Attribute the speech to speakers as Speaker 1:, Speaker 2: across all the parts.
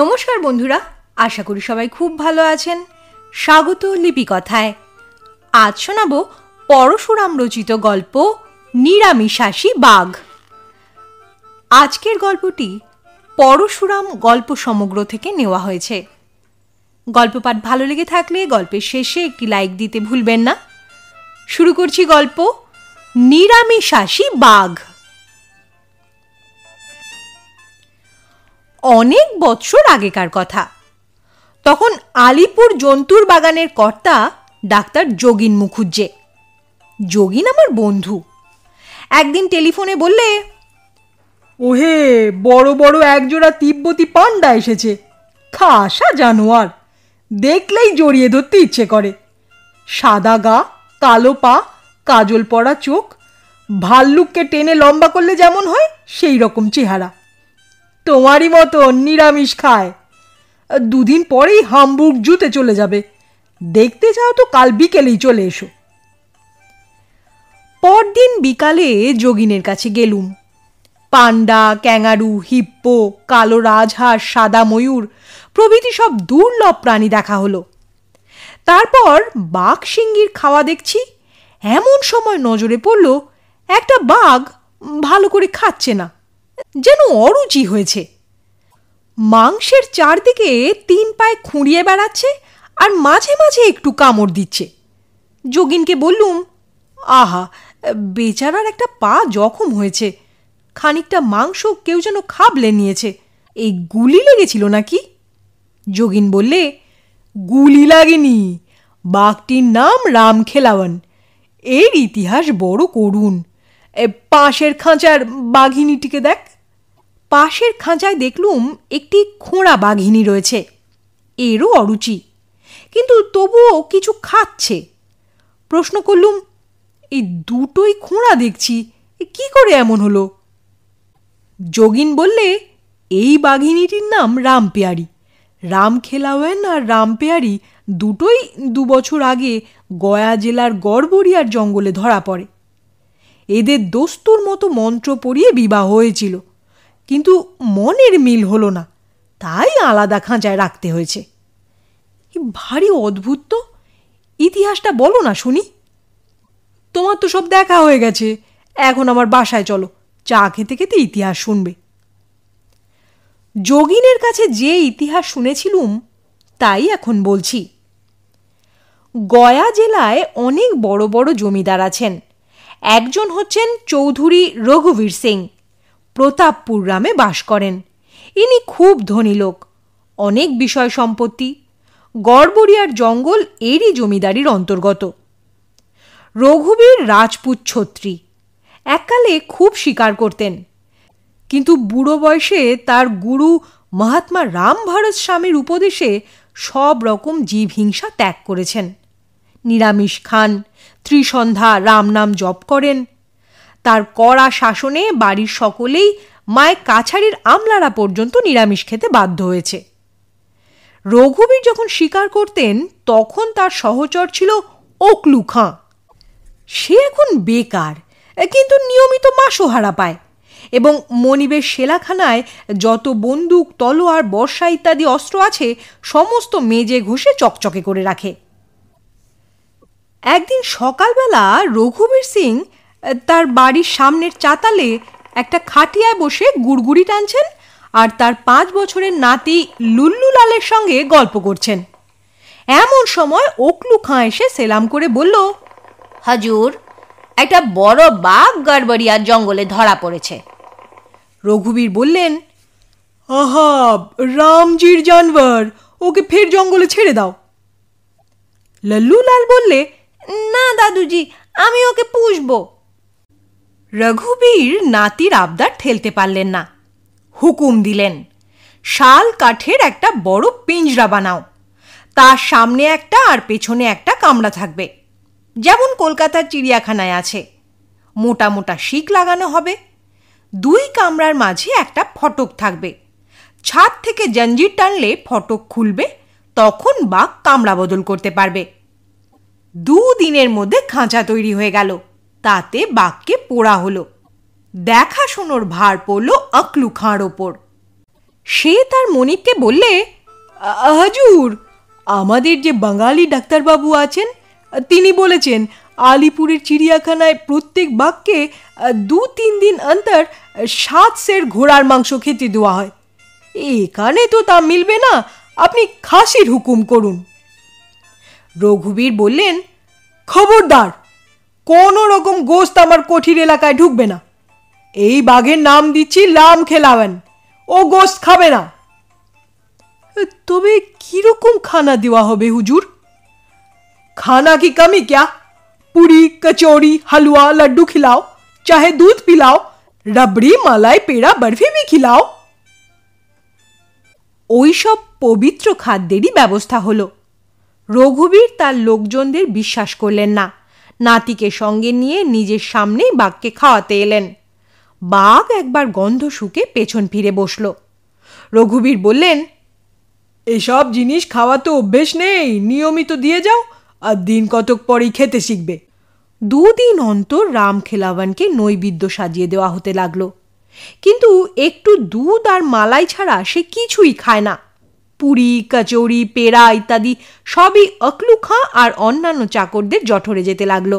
Speaker 1: নমস্কার বন্ধুরা আশা করি সবাই খুব ভালো আছেন স্বাগত লিপিকথায় আজ শোনাব পরশুরাম রচিত গল্প নিরামিশাসী বাঘ আজকের গল্পটি পরশুরাম গল্প সমগ্র থেকে নেওয়া হয়েছে গল্প পাঠ ভালো লেগে থাকলে গল্পের শেষে একটি লাইক দিতে ভুলবেন না শুরু করছি গল্প নিরামিশাসী বাঘ অনেক বৎসর আগেকার কথা তখন আলিপুর জন্তুর বাগানের কর্তা ডাক্তার যোগিন মুখুজ্জে যোগিন আমার বন্ধু একদিন টেলিফোনে বললে ওহে বড় বড় একজোড়া তিব্বতী পান্ডা এসেছে খাসা জানোয়ার দেখলেই জড়িয়ে ধরতে ইচ্ছে করে সাদা গা কালো পা কাজল পড়া চোখ ভাল্লুককে টেনে লম্বা করলে যেমন হয় সেই রকম চেহারা তোমারই মতো নিরামিষ খায় দুদিন পরেই হামবুর্গ জুতে চলে যাবে দেখতে চাও তো কাল বিকেলেই চলে এসো পরদিন বিকালে যোগিনের কাছে গেলুম পান্ডা ক্যাঙারু হিপ্পো কালো রাজহাঁস সাদা ময়ূর প্রভৃতি সব দুর্লভ প্রাণী দেখা হলো তারপর বাঘ সিঙ্গির খাওয়া দেখছি এমন সময় নজরে পড়ল একটা বাঘ ভালো করে খাচ্ছে না যেন অরুচি হয়েছে মাংসের চারদিকে তিন পায়ে খুঁড়িয়ে বেড়াচ্ছে আর মাঝে মাঝে একটু কামড় দিচ্ছে যোগিনকে বললুম আহা বেচারার একটা পা জখম হয়েছে খানিকটা মাংস কেউ যেন খাবলে নিয়েছে এই গুলি লেগেছিল নাকি যোগিন বললে গুলি লাগেনি বাঘটির নাম খেলাওয়ান এর ইতিহাস বড় করুন পাশের খাঁচার বাঘিনীটিকে দেখ পাশের খাঁচায় দেখলুম একটি খোঁড়া বাঘিনী রয়েছে এরও অরুচি কিন্তু তবুও কিছু খাচ্ছে প্রশ্ন করলুম এই দুটোই খোঁড়া দেখছি কি করে এমন হলো যোগিন বললে এই বাঘিনীটির নাম রামপেয়ারি রাম খেলাওয়েন আর রামপেয়ারি দুটোই দু বছর আগে গয়া জেলার গড়বড়িয়ার জঙ্গলে ধরা পড়ে এদের দস্তুর মতো মন্ত্র পড়িয়ে বিবাহ হয়েছিল কিন্তু মনের মিল হলো না তাই আলাদা খাঁচায় রাখতে হয়েছে ভারী অদ্ভুত তো ইতিহাসটা বলো না শুনি তোমার তো সব দেখা হয়ে গেছে এখন আমার বাসায় চলো চা খেতে খেতে ইতিহাস শুনবে যোগিনের কাছে যে ইতিহাস শুনেছিলুম তাই এখন বলছি গয়া জেলায় অনেক বড় বড় জমিদার আছেন একজন হচ্ছেন চৌধুরী রঘুবীর সিং প্রতাপপুর গ্রামে বাস করেন ইনি খুব ধনী লোক অনেক বিষয় সম্পত্তি গড়বড়িয়ার জঙ্গল এরই জমিদারির অন্তর্গত রঘুবীর রাজপুত ছত্রী এককালে খুব শিকার করতেন কিন্তু বুড়ো বয়সে তার গুরু মহাত্মা রামভারত স্বামীর উপদেশে সব রকম হিংসা ত্যাগ করেছেন নিরামিষ খান ত্রিসন্ধ্যা রামনাম জপ করেন তার কড়া শাসনে বাড়ির সকলেই মায়ের কাছারির আমলারা পর্যন্ত নিরামিষ খেতে বাধ্য হয়েছে রঘুবীর যখন শিকার করতেন তখন তার সহচর ছিল ওকলু খাঁ সে এখন বেকার কিন্তু নিয়মিত মাসোহারা পায় এবং মনিবের সেলাখানায় যত বন্দুক তলোয়ার বর্ষা ইত্যাদি অস্ত্র আছে সমস্ত মেজে ঘষে চকচকে করে রাখে একদিন সকালবেলা রঘুবীর সিং তার বাড়ির সামনের চাতালে একটা খাটিয়ায় বসে গুড়গুড়ি টানছেন আর তার পাঁচ বছরের নাতি লুল্লু লালের সঙ্গে গল্প করছেন এমন সময় ওকলু খাঁ এসে সেলাম করে বলল হাজুর একটা বড় বাঘ আর জঙ্গলে ধরা পড়েছে রঘুবীর বললেন আহা রামজির জানবার ওকে ফের জঙ্গলে ছেড়ে দাও লাল্লু লাল বললে না দাদুজি আমি ওকে পুষবো রঘুবীর নাতির আবদার ঠেলতে পারলেন না হুকুম দিলেন শাল কাঠের একটা বড় পিঞ্জরা বানাও তার সামনে একটা আর পেছনে একটা কামড়া থাকবে যেমন কলকাতার চিড়িয়াখানায় আছে মোটা মোটা শিক লাগানো হবে দুই কামরার মাঝে একটা ফটক থাকবে ছাদ থেকে জঞ্জির টানলে ফটক খুলবে তখন বাঘ কামড়া বদল করতে পারবে দুদিনের মধ্যে খাঁচা তৈরি হয়ে গেল তাতে বাঘকে পোড়া হলো দেখাশোনোর ভার পড়ল আকলু খাঁর ওপর সে তার মনিককে বললে হাজুর আমাদের যে বাঙালি ডাক্তারবাবু আছেন তিনি বলেছেন আলিপুরের চিড়িয়াখানায় প্রত্যেক বাঘকে দু তিন দিন অন্তর সাত সের ঘোড়ার মাংস খেতে দেওয়া হয় এখানে তো তা মিলবে না আপনি খাসির হুকুম করুন রঘুবীর বললেন খবরদার কোনো রকম গোস্ত আমার কঠির এলাকায় ঢুকবে না এই বাঘের নাম দিচ্ছি লাম খেলাবেন ও গোস্ত খাবে না তবে কিরকম খানা দেওয়া হবে হুজুর খানা কি কামি ক্যা পুরি কচৌড়ি হালুয়া লাড্ডু খিলাও চাহে দুধ পিলাও রাবড়ি মালাই পেড়া বরফি খিলাও ওই ওইসব পবিত্র খাদ্যেরই ব্যবস্থা হলো রঘুবীর তার লোকজনদের বিশ্বাস করলেন না নাতিকে সঙ্গে নিয়ে নিজের সামনেই বাঘকে খাওয়াতে এলেন বাঘ একবার গন্ধ শুকে পেছন ফিরে বসল রঘুবীর বললেন এসব জিনিস খাওয়া তো অভ্যেস নেই নিয়মিত দিয়ে যাও আর দিন কতক পরেই খেতে শিখবে দুদিন অন্তর রাম খেলাওয়ানকে নৈবিদ্য সাজিয়ে দেওয়া হতে লাগলো কিন্তু একটু দুধ আর মালাই ছাড়া সে কিছুই খায় না পুরি কচৌরি পেড়া ইত্যাদি সবই অকলু খাঁ আর অন্যান্য চাকরদের জঠরে যেতে লাগলো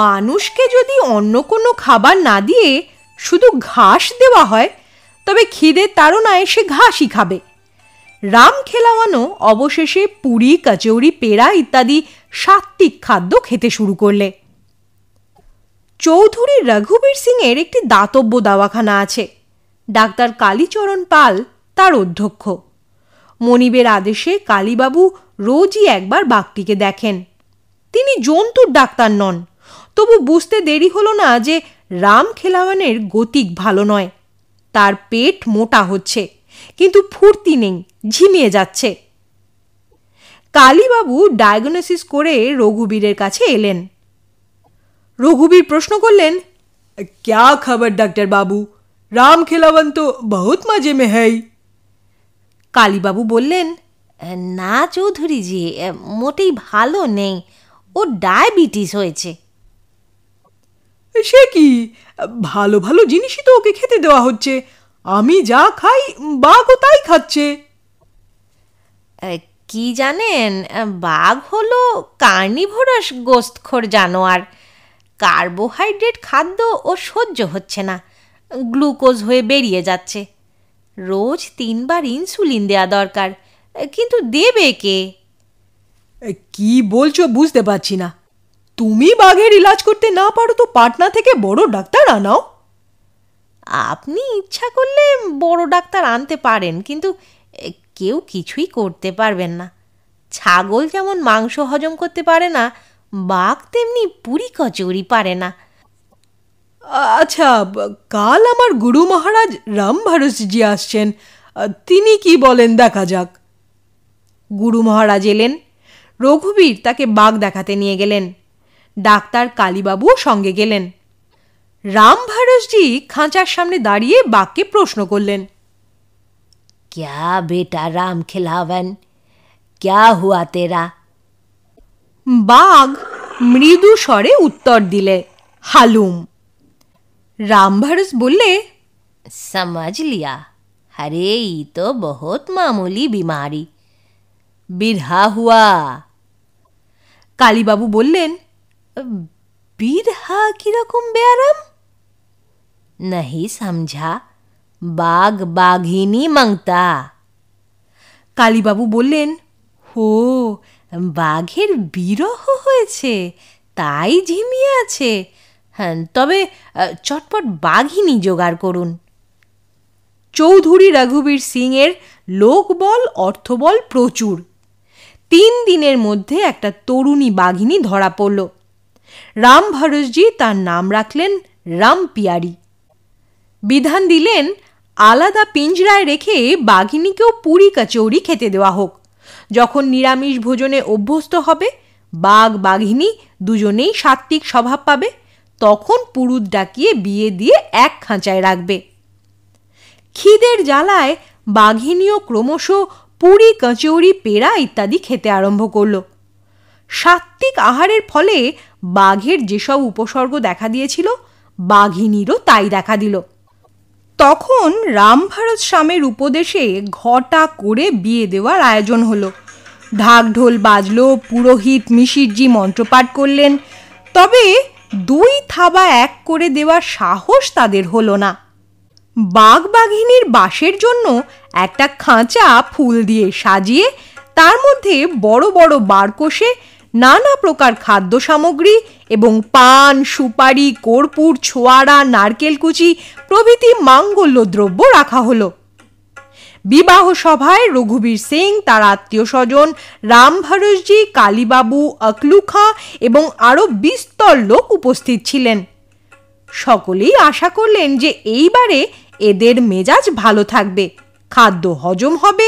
Speaker 1: মানুষকে যদি অন্য কোনো খাবার না দিয়ে শুধু ঘাস দেওয়া হয় তবে তারও তাড়নায় সে ঘাসই খাবে রাম খেলাওয়ানো অবশেষে পুরি কচৌরি পেড়া ইত্যাদি সাত্ত্বিক খাদ্য খেতে শুরু করলে চৌধুরী রঘুবীর সিংয়ের একটি দাতব্য দাওয়াখানা আছে ডাক্তার কালীচরণ পাল তার অধ্যক্ষ মনিবের আদেশে কালীবাবু রোজই একবার বাঘটিকে দেখেন তিনি জন্তুর ডাক্তার নন তবু বুঝতে দেরি হলো না যে রাম খেলাওয়ানের গতিক ভালো নয় তার পেট মোটা হচ্ছে কিন্তু ফুর্তি নেই ঝিমিয়ে যাচ্ছে কালীবাবু ডায়াগনোসিস করে রঘুবীরের কাছে এলেন রঘুবীর প্রশ্ন করলেন ক্যা খবর ডাক্তার বাবু রাম খেলাওয়ান তো বহুত মাঝে মেহাই কালীবাবু বললেন না চৌধুরীজি মোটেই ভালো নেই ও ডায়াবেটিস হয়েছে সে কি ভালো ভালো জিনিসই তো ওকে খেতে দেওয়া হচ্ছে আমি যা খাই বাঘও তাই খাচ্ছে কি জানেন বাঘ হলো কার্নিভোরাস গোস্তখোর জানোয়ার কার্বোহাইড্রেট খাদ্য ও সহ্য হচ্ছে না গ্লুকোজ হয়ে বেরিয়ে যাচ্ছে রোজ তিনবার ইনসুলিন দেয়া দরকার কিন্তু দেবে কে কি বলছো বুঝতে পারছি না তুমি বাঘের ইলাজ করতে না পারো তো পাটনা থেকে বড় ডাক্তার আনাও আপনি ইচ্ছা করলে বড় ডাক্তার আনতে পারেন কিন্তু কেউ কিছুই করতে পারবেন না ছাগল যেমন মাংস হজম করতে পারে না বাঘ তেমনি পুরী কচুরি পারে না আচ্ছা কাল আমার গুরু মহারাজ রাম ভারসজি আসছেন তিনি কি বলেন দেখা যাক গুরু মহারাজ এলেন রঘুবীর তাকে বাঘ দেখাতে নিয়ে গেলেন ডাক্তার কালীবাবু সঙ্গে গেলেন রাম ভারসজি খাঁচার সামনে দাঁড়িয়ে বাঘকে প্রশ্ন করলেন ক্যা বেটা রাম খেলাবেন ক্যা হুয়া তেরা বাঘ মৃদু স্বরে উত্তর দিলে হালুম রামভারস বললে সমাজ লিয়া হরে ই তো बहुत মামুলি বিমারি বিরহা হুয়া কালীবাবু বললেন বিরহা কিরকম ব্যারাম নাহি সমঝা বাঘ বাঘিনী মাংতা কালীবাবু বললেন হো বাঘের বিরহ হয়েছে তাই ঝিমিয়ে আছে হ্যাঁ, তবে চটপট বাঘিনী জোগাড় করুন চৌধুরী রঘুবীর সিংয়ের লোকবল অর্থবল প্রচুর তিন দিনের মধ্যে একটা তরুণী বাঘিনী ধরা পড়ল রাম ভরসজি তার নাম রাখলেন রাম পিয়ারি বিধান দিলেন আলাদা পিঞ্জরায় রেখে বাঘিনীকেও পুরি কাচৌরি খেতে দেওয়া হোক যখন নিরামিষ ভোজনে অভ্যস্ত হবে বাঘ বাঘিনী দুজনেই সাত্ত্বিক স্বভাব পাবে তখন পুরুত ডাকিয়ে বিয়ে দিয়ে এক খাঁচায় রাখবে খিদের জ্বালায় বাঘিনীও ক্রমশ পুরি কচৌরি পেড়া ইত্যাদি খেতে আরম্ভ করল সাত্ত্বিক আহারের ফলে বাঘের যেসব উপসর্গ দেখা দিয়েছিল বাঘিনীরও তাই দেখা দিল তখন রামভারত স্বামীর উপদেশে ঘটা করে বিয়ে দেওয়ার আয়োজন হলো ঢাক ঢোল বাজলো পুরোহিত মিশিরজি মন্ত্রপাঠ করলেন তবে দুই থাবা এক করে দেওয়ার সাহস তাদের হলো না বাঘবাঘিনীর বাসের জন্য একটা খাঁচা ফুল দিয়ে সাজিয়ে তার মধ্যে বড় বড় বার কষে নানা প্রকার খাদ্য সামগ্রী এবং পান সুপারি কর্পূর ছোয়ারা নারকেল কুচি প্রভৃতি মাঙ্গল্য দ্রব্য রাখা হলো বিবাহ সভায় রঘুবীর সিং তার আত্মীয় স্বজন রাম ভরসজি কালীবাবু আকলু এবং আরও বিস্তর লোক উপস্থিত ছিলেন সকলেই আশা করলেন যে এইবারে এদের মেজাজ ভালো থাকবে খাদ্য হজম হবে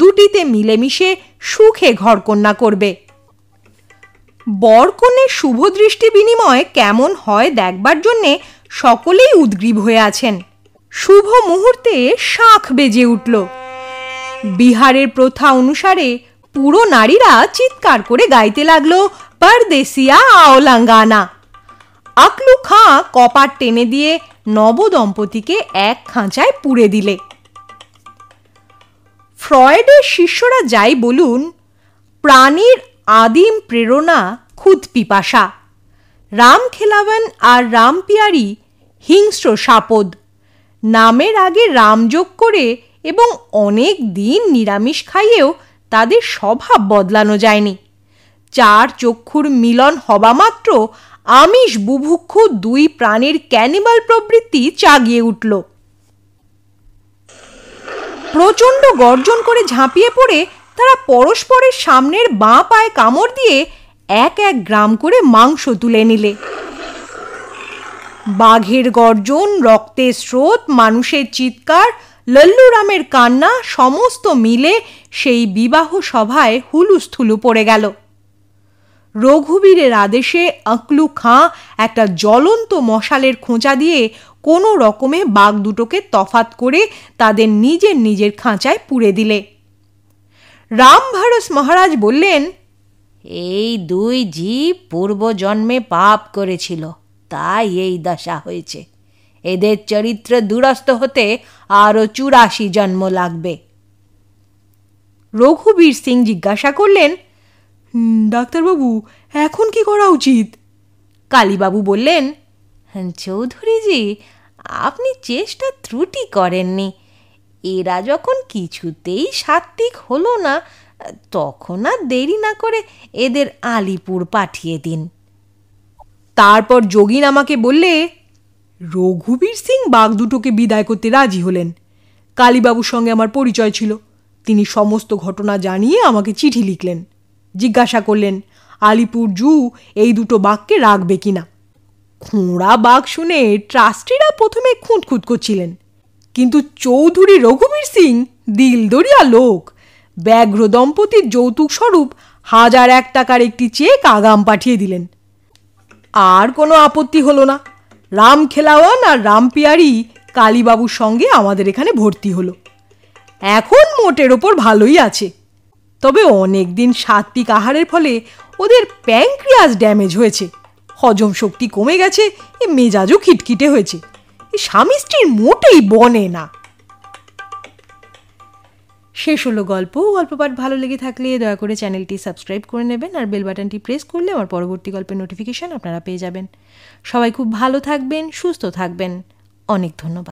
Speaker 1: দুটিতে মিলেমিশে সুখে ঘরকন্যা করবে বরকনের শুভদৃষ্টি বিনিময় কেমন হয় দেখবার জন্যে সকলেই উদ্গ্রীব হয়ে আছেন শুভ মুহূর্তে শাঁখ বেজে উঠল বিহারের প্রথা অনুসারে পুরো নারীরা চিৎকার করে গাইতে লাগলো পারদেশিয়া আওলাঙ্গানা আকলু খাঁ কপার টেনে দিয়ে নবদম্পতিকে এক খাঁচায় পুড়ে দিলে ফ্রয়েডের শিষ্যরা যাই বলুন প্রাণীর আদিম প্রেরণা খুদ পিপাসা রাম খেলাবান আর রাম পিয়ারি হিংস্র সাপদ নামের আগে রাম যোগ করে এবং অনেক দিন নিরামিষ খাইয়েও তাদের স্বভাব বদলানো যায়নি চার চক্ষুর মিলন হবা মাত্র আমিষ বুভুক্ষ দুই প্রাণীর ক্যানিমাল প্রবৃত্তি চাগিয়ে উঠল প্রচণ্ড গর্জন করে ঝাঁপিয়ে পড়ে তারা পরস্পরের সামনের বাঁ পায়ে কামড় দিয়ে এক এক গ্রাম করে মাংস তুলে নিলে বাঘের গর্জন রক্তের স্রোত মানুষের চিৎকার লল্লুরামের কান্না সমস্ত মিলে সেই বিবাহ সভায় হুলুস্থুলু পড়ে গেল রঘুবীরের আদেশে আকলু খাঁ একটা জ্বলন্ত মশালের খোঁচা দিয়ে কোনো রকমে বাঘ দুটোকে তফাত করে তাদের নিজের নিজের খাঁচায় পুড়ে দিলে রামভারস মহারাজ বললেন এই দুই জীব পূর্বজন্মে পাপ করেছিল তাই এই দশা হয়েছে এদের চরিত্র দুরস্ত হতে আরও চুরাশি জন্ম লাগবে রঘুবীর সিং জিজ্ঞাসা করলেন ডাক্তারবাবু এখন কি করা উচিত কালীবাবু বললেন চৌধুরীজি আপনি চেষ্টা ত্রুটি করেননি এরা যখন কিছুতেই সাত্বিক হলো না তখন আর দেরি না করে এদের আলিপুর পাঠিয়ে দিন তারপর যোগিন আমাকে বললে রঘুবীর সিং বাঘ দুটোকে বিদায় করতে রাজি হলেন কালীবাবুর সঙ্গে আমার পরিচয় ছিল তিনি সমস্ত ঘটনা জানিয়ে আমাকে চিঠি লিখলেন জিজ্ঞাসা করলেন আলিপুর জু এই দুটো বাঘকে রাখবে কিনা খোঁড়া বাঘ শুনে ট্রাস্টিরা প্রথমে খুঁতখুঁত করছিলেন কিন্তু চৌধুরী রঘুবীর সিং দিলদরিয়া লোক ব্যাঘ্র দম্পতির যৌতুক স্বরূপ হাজার এক টাকার একটি চেক আগাম পাঠিয়ে দিলেন আর কোনো আপত্তি হলো না রাম খেলাওয়ান আর রাম পিয়ারি কালীবাবুর সঙ্গে আমাদের এখানে ভর্তি হলো এখন মোটের ওপর ভালোই আছে তবে অনেক দিন সাত্বিক আহারের ফলে ওদের প্যাংক্রিয়াস ড্যামেজ হয়েছে হজম শক্তি কমে গেছে এ মেজাজও খিটখিটে হয়েছে স্বামী স্ত্রীর মোটেই বনে না শেষ হলো গল্প গল্প পাঠ ভালো লেগে থাকলে দয়া করে চ্যানেলটি সাবস্ক্রাইব করে নেবেন আর বেল বাটনটি প্রেস করলে আমার পরবর্তী গল্পের নোটিফিকেশান আপনারা পেয়ে যাবেন সবাই খুব ভালো থাকবেন সুস্থ থাকবেন অনেক ধন্যবাদ